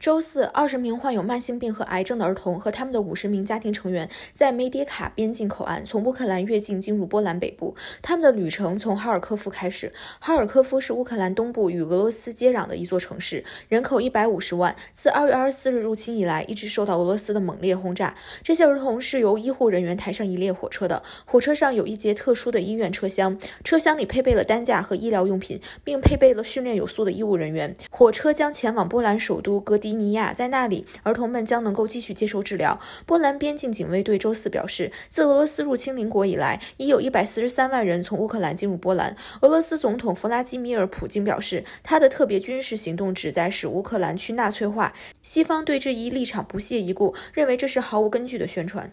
周四，二十名患有慢性病和癌症的儿童和他们的五十名家庭成员在梅迪卡边境口岸从乌克兰越境进入波兰北部。他们的旅程从哈尔科夫开始，哈尔科夫是乌克兰东部与俄罗斯接壤的一座城市，人口一百五十万。自二月二十四日入侵以来，一直受到俄罗斯的猛烈轰炸。这些儿童是由医护人员抬上一列火车的，火车上有一节特殊的医院车厢，车厢里配备了担架和医疗用品，并配备了训练有素的医务人员。火车将前往波兰首都哥。迪尼亚在那里，儿童们将能够继续接受治疗。波兰边境警卫队周四表示，自俄罗斯入侵邻国以来，已有一百四十三万人从乌克兰进入波兰。俄罗斯总统弗拉基米尔·普京表示，他的特别军事行动旨在使乌克兰去纳粹化。西方对这一立场不屑一顾，认为这是毫无根据的宣传。